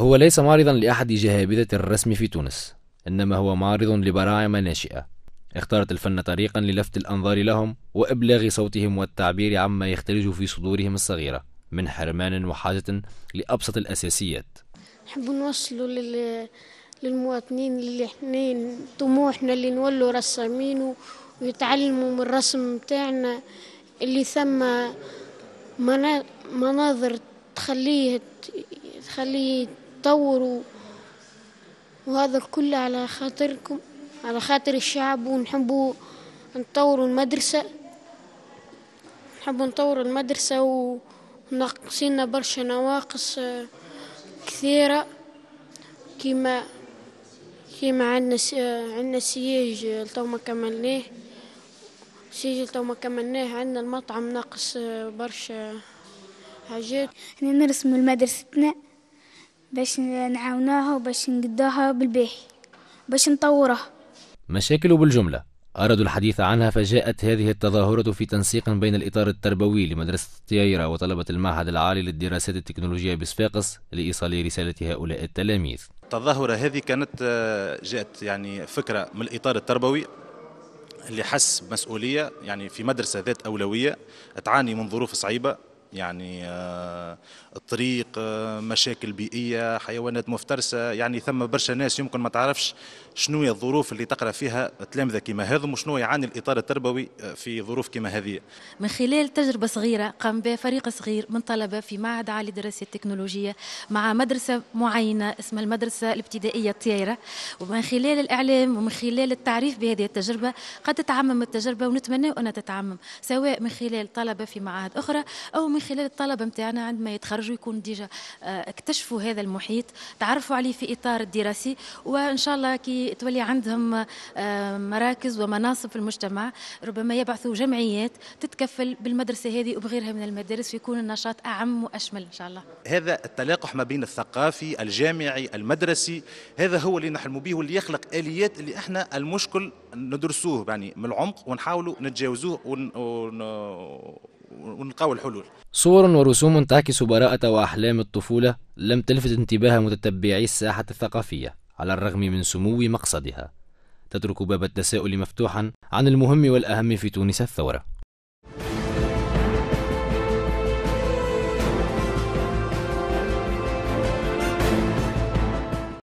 هو ليس معرضا لأحد جهابذة الرسم في تونس إنما هو معرض لبراعم ناشئة اختارت الفن طريقا للفت الأنظار لهم وإبلاغ صوتهم والتعبير عما يختلج في صدورهم الصغيرة من حرمان وحاجة لأبسط الأساسيات نحب نوصلوا لل... للمواطنين اللي احنا طموحنا اللي نولوا رسامين ويتعلموا من الرسم بتاعنا اللي ثم منا... مناظر تخليه تخليه تتطوروا وهذا الكل على خاطركم على خاطر الشعب ونحبوا نطوروا المدرسة نحبوا نطوروا المدرسة وناقصينا برشا نواقص آه، كثيرة كيما كيما عندنا آه، عندنا سياج آه، تو ما كملناه سيج تو ما كملناه عندنا المطعم ناقص برشا حاجات انا نرسم المدرستنا باش نعاوناها وباش نقدوها بالباهي باش نطورها مشاكل بالجملة أردوا الحديث عنها فجاءت هذه التظاهرة في تنسيق بين الإطار التربوي لمدرسة الطييرة وطلبة المعهد العالي للدراسات التكنولوجية بصفاقس لإيصال رسالة هؤلاء التلاميذ التظاهرة هذه كانت آه، جاءت يعني فكرة من الإطار التربوي اللي حس بمسؤولية يعني في مدرسة ذات أولوية تعاني من ظروف صعيبة يعني آه، الطريق آه، مشاكل بيئية حيوانات مفترسة يعني ثم برشا ناس يمكن ما تعرفش شنو هي الظروف اللي تقرأ فيها تلامذة كما هذا وشنو يعاني الإطار التربوي آه، في ظروف كما هذه من خلال تجربة صغيرة قام بها فريق صغير من طلبة في معهد عالي دراسة التكنولوجية مع مدرسة معينة اسمها المدرسة الابتدائية الطيره ومن خلال الإعلام ومن خلال التعريف بهذه التجربة قد تتعمم التجربة ونتمنى انها تتعمم سواء من خلال طلبة في معاهد أخرى أو من من خلال الطلبه نتاعنا عندما يتخرجوا يكون ديجا آه، اكتشفوا هذا المحيط تعرفوا عليه في اطار الدراسي وان شاء الله كي تولي عندهم آه، مراكز ومناصب في المجتمع ربما يبعثوا جمعيات تتكفل بالمدرسه هذه وبغيرها من المدارس ويكون النشاط اعم واشمل ان شاء الله هذا التلاقح ما بين الثقافي الجامعي المدرسي هذا هو اللي نحلم به واللي يخلق اليات اللي احنا المشكل ندرسوه يعني من العمق ونحاولوا نتجاوزوه ون... ون... ونلقاو الحلول صور ورسوم تعكس براءة وأحلام الطفولة لم تلفت انتباه متتبعي الساحة الثقافية على الرغم من سمو مقصدها تترك باب التساؤل مفتوحا عن المهم والأهم في تونس الثورة